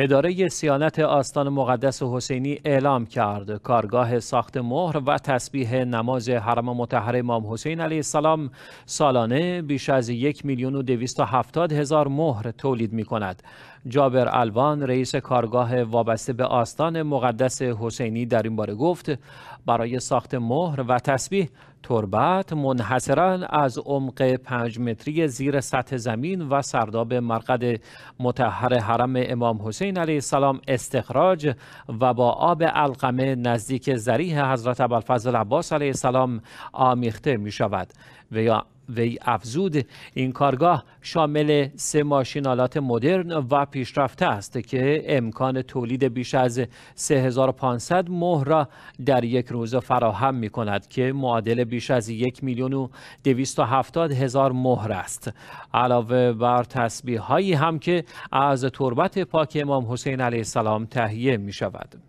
اداره سیانت آستان مقدس حسینی اعلام کرد کارگاه ساخت مهر و تسبیح نماز حرم متحر امام حسین علیه السلام سالانه بیش از یک میلیون و دویست و هفتاد هزار مهر تولید می کند. جابر الوان رئیس کارگاه وابسته به آستان مقدس حسینی در این باره گفت برای ساخت مهر و تسبیح تربت منحصرا از عمق پنج متری زیر سطح زمین و سرداب مرقد متحر حرم امام حسین حسین علیه السلام استخراج و با آب القمه نزدیک زریح حضرت ابوالفضل عباس علیه السلام آمیخته می شود و یا وی افزود این کارگاه شامل سه ماشین آلات مدرن و پیشرفته است که امکان تولید بیش از 3500 مهر را در یک روز فراهم می کند که معادل بیش از یک میلیون و هفتاد هزار مهر است علاوه بر تسبیح هایی هم که از تربت پاک امام حسین علیه السلام تهیه می شود